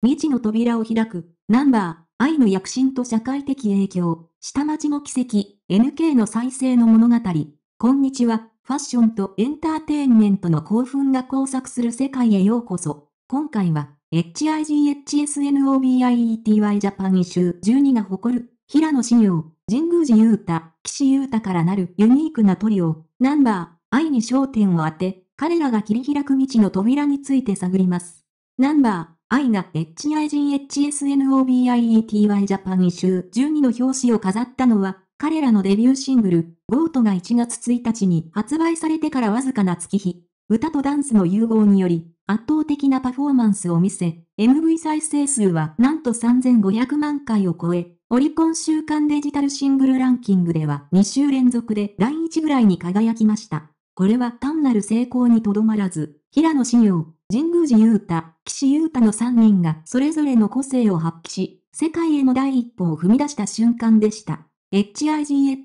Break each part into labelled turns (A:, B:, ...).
A: 未知の扉を開く、ナンバー、愛の躍進と社会的影響、下町の奇跡、NK の再生の物語。こんにちは、ファッションとエンターテインメントの興奮が交錯する世界へようこそ。今回は、HIGHSNOBIETY ジ a パン一周12が誇る、平野信用、神宮寺優太、岸優太からなるユニークなトリオ、ナンバー、愛に焦点を当て、彼らが切り開く未知の扉について探ります。ナンバー、アイナ h i g h s n o b i e t y 周12の表紙を飾ったのは、彼らのデビューシングル、ゴートが1月1日に発売されてからわずかな月日、歌とダンスの融合により、圧倒的なパフォーマンスを見せ、MV 再生数はなんと3500万回を超え、オリコン週間デジタルシングルランキングでは2週連続で第1ぐらいに輝きました。これは単なる成功にとどまらず、平野紫耀、神宮寺勇太、岸優太の3人がそれぞれの個性を発揮し、世界への第一歩を踏み出した瞬間でした。HIGHSNOBIETY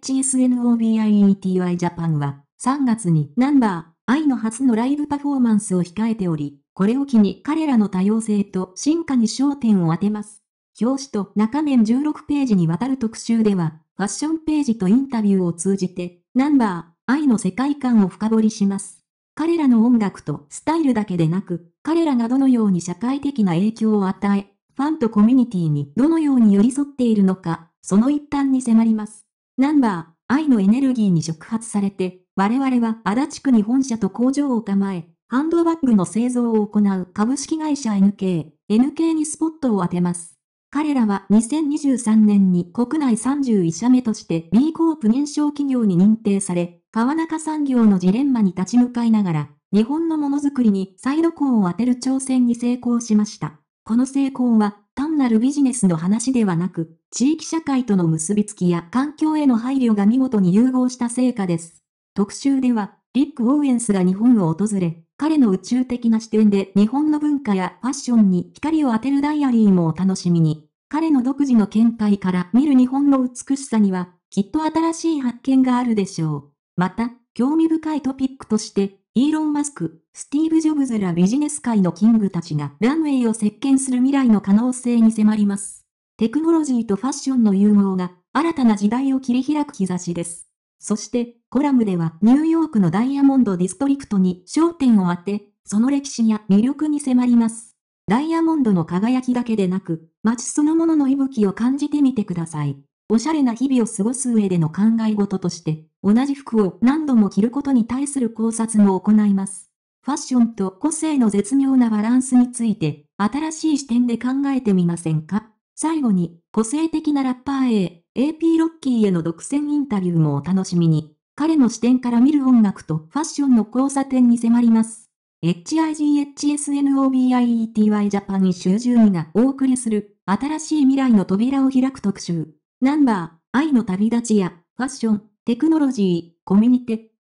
A: Japan は3月にナンバー、愛の初のライブパフォーマンスを控えており、これを機に彼らの多様性と進化に焦点を当てます。表紙と中面16ページにわたる特集では、ファッションページとインタビューを通じて、ナンバー、愛の世界観を深掘りします。彼らの音楽とスタイルだけでなく、彼らがどのように社会的な影響を与え、ファンとコミュニティにどのように寄り添っているのか、その一端に迫ります。ナンバー、愛のエネルギーに触発されて、我々は足立区に本社と工場を構え、ハンドバッグの製造を行う株式会社 NK、NK にスポットを当てます。彼らは2023年に国内31社目として B コープ認証企業に認定され、川中産業のジレンマに立ち向かいながら、日本のものづくりに再度光を当てる挑戦に成功しました。この成功は単なるビジネスの話ではなく、地域社会との結びつきや環境への配慮が見事に融合した成果です。特集では、リック・オーエンスが日本を訪れ、彼の宇宙的な視点で日本の文化やファッションに光を当てるダイアリーもお楽しみに。彼の独自の見解から見る日本の美しさには、きっと新しい発見があるでしょう。また、興味深いトピックとして、イーロン・マスク、スティーブ・ジョブズらビジネス界のキングたちがランウェイを席巻する未来の可能性に迫ります。テクノロジーとファッションの融合が新たな時代を切り開く兆しです。そして、コラムではニューヨークのダイヤモンドディストリクトに焦点を当て、その歴史や魅力に迫ります。ダイヤモンドの輝きだけでなく、街そのものの息吹を感じてみてください。おしゃれな日々を過ごす上での考え事として、同じ服を何度も着ることに対する考察も行います。ファッションと個性の絶妙なバランスについて、新しい視点で考えてみませんか最後に、個性的なラッパー A、AP ロッキーへの独占インタビューもお楽しみに。彼の視点から見る音楽とファッションの交差点に迫ります。HIGHSNOBIETY JAPAN 一周順位がお送りする、新しい未来の扉を開く特集。ナンバー、愛の旅立ちや、ファッション、テクノロジー、コミュニティ、